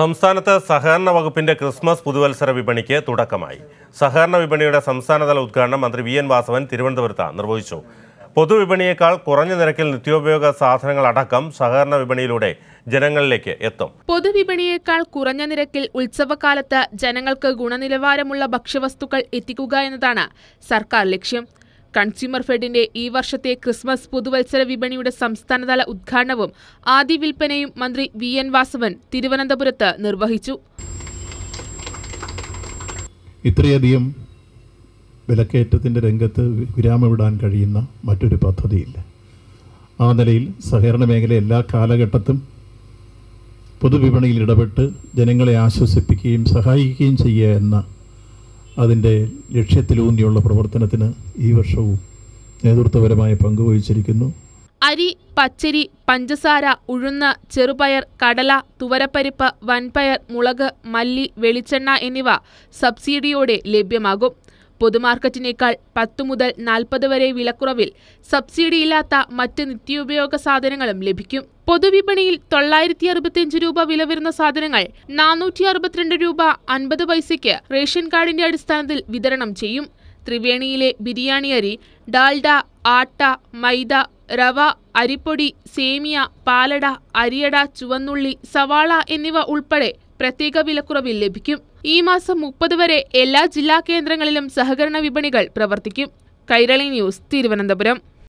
സംസ്ഥാനത്ത് സഹകരണ വകുപ്പിന്റെ ക്രിസ്മസ് പുതുവത്സര വിപണിക്ക് തുടക്കമായി സഹകരണ വിപണിയുടെ സംസ്ഥാനതല ഉദ്ഘാടനം മന്ത്രി വി എൻ വാസവൻ തിരുവനന്തപുരത്ത് നിർവഹിച്ചു പൊതുവിപണിയേക്കാൾ കുറഞ്ഞ നിരക്കിൽ നിത്യോപയോഗ സാധനങ്ങൾ അടക്കം സഹകരണ വിപണിയിലൂടെ ജനങ്ങളിലേക്ക് എത്തും പൊതുവിപണിയേക്കാൾ കുറഞ്ഞ നിരക്കിൽ ഉത്സവകാലത്ത് ജനങ്ങൾക്ക് ഗുണനിലവാരമുള്ള ഭക്ഷ്യവസ്തുക്കൾ എത്തിക്കുക എന്നതാണ് സർക്കാർ ലക്ഷ്യം കൺസ്യൂമർ ഫെഡിന്റെ ഈ വർഷത്തെ ക്രിസ്മസ് പുതുവത്സര വിപണിയുടെ സംസ്ഥാനതല ഉദ്ഘാടനവും ആദ്യ വിൽപ്പനയും മന്ത്രി വി എൻ വാസവൻ തിരുവനന്തപുരത്ത് നിർവഹിച്ചു ഇത്രയധികം വിലക്കയറ്റത്തിൻ്റെ രംഗത്ത് വിരാമവിടാൻ കഴിയുന്ന മറ്റൊരു പദ്ധതിയില്ല ആ നിലയിൽ സഹകരണ മേഖല എല്ലാ കാലഘട്ടത്തും പൊതുവിപണിയിൽ ഇടപെട്ട് ജനങ്ങളെ ആശ്വസിപ്പിക്കുകയും സഹായിക്കുകയും ചെയ്യുക എന്ന അതിൻ്റെ ലക്ഷ്യത്തിലൂന്നിയുള്ള പ്രവർത്തനത്തിന് ഈ വർഷവും നേതൃത്വപരമായ പങ്കുവഹിച്ചിരിക്കുന്നു അരി പച്ചരി പഞ്ചസാര ഉഴുന്ന് ചെറുപയർ കടല തുവരപ്പരിപ്പ് വൻപയർ മുളക് മല്ലി വെളിച്ചെണ്ണ എന്നിവ സബ്സിഡിയോടെ ലഭ്യമാകും പൊതുമാർക്കറ്റിനേക്കാൾ പത്തു മുതൽ നാൽപ്പത് വരെ വിലക്കുറവിൽ സബ്സിഡിയില്ലാത്ത മറ്റ് നിത്യോപയോഗ സാധനങ്ങളും ലഭിക്കും പൊതുവിപണിയിൽ തൊള്ളായിരത്തി അറുപത്തിയഞ്ച് രൂപ വില വരുന്ന സാധനങ്ങൾ നാനൂറ്റി അറുപത്തിരണ്ട് രൂപ അൻപത് പൈസയ്ക്ക് റേഷൻ കാർഡിന്റെ അടിസ്ഥാനത്തിൽ വിതരണം ചെയ്യും ത്രിവേണിയിലെ ബിരിയാണി അരി ഡാൽഡ ആട്ട മൈദ റവ അരിപ്പൊടി സേമിയ പാലട അരിയട ചുവന്നുള്ളി സവാള എന്നിവ ഉൾപ്പെടെ പ്രത്യേക വിലക്കുറവിൽ ലഭിക്കും ഈ മാസം മുപ്പത് വരെ എല്ലാ ജില്ലാ കേന്ദ്രങ്ങളിലും സഹകരണ വിപണികൾ പ്രവർത്തിക്കും കൈരളി ന്യൂസ് തിരുവനന്തപുരം